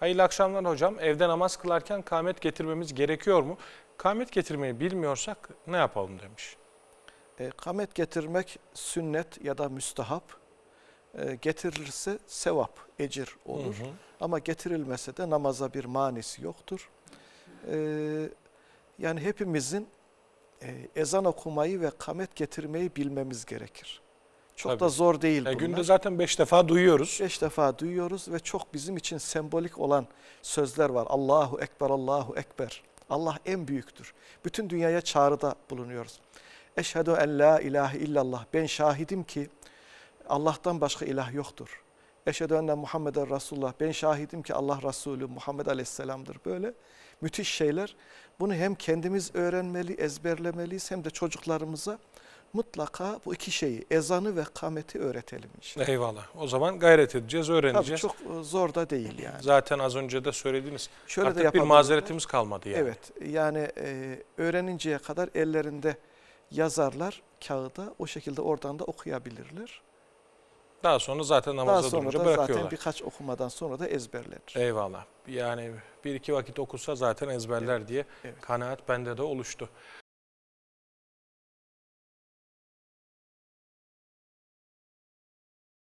Hayırlı akşamlar hocam. Evde namaz kılarken kamet getirmemiz gerekiyor mu? Kamet getirmeyi bilmiyorsak ne yapalım demiş. E, kamet getirmek sünnet ya da müstahap. E, getirilirse sevap, ecir olur. Hı hı. Ama getirilmese de namaza bir manisi yoktur. E, yani hepimizin e, ezan okumayı ve kamet getirmeyi bilmemiz gerekir. Çok Tabii. da zor değil e, bunlar. Günde zaten beş defa duyuyoruz. Beş defa duyuyoruz ve çok bizim için sembolik olan sözler var. Allahu Ekber, Allahu Ekber. Allah en büyüktür. Bütün dünyaya çağrıda bulunuyoruz. Eşhedü en la ilahe illallah. Ben şahidim ki Allah'tan başka ilah yoktur. Eşhedü enne Muhammeden Resulullah. Ben şahidim ki Allah Resulü Muhammed Aleyhisselam'dır. Böyle müthiş şeyler. Bunu hem kendimiz öğrenmeli, ezberlemeliyiz hem de çocuklarımıza mutlaka bu iki şeyi ezanı ve kameti öğretelim inşallah. Eyvallah. O zaman gayret edeceğiz, öğreneceğiz. Tabii çok e, zor da değil yani. Zaten az önce de söylediniz. Şöyle Artık de bir mazeretimiz da. kalmadı yani. Evet. Yani e, öğreninceye kadar ellerinde yazarlar kağıda. O şekilde oradan da okuyabilirler. Daha sonra zaten namaza Daha sonra durunca da bırakıyorlar. zaten birkaç okumadan sonra da ezberlenir. Eyvallah. Yani bir iki vakit okusa zaten ezberler evet. diye evet. kanaat bende de oluştu.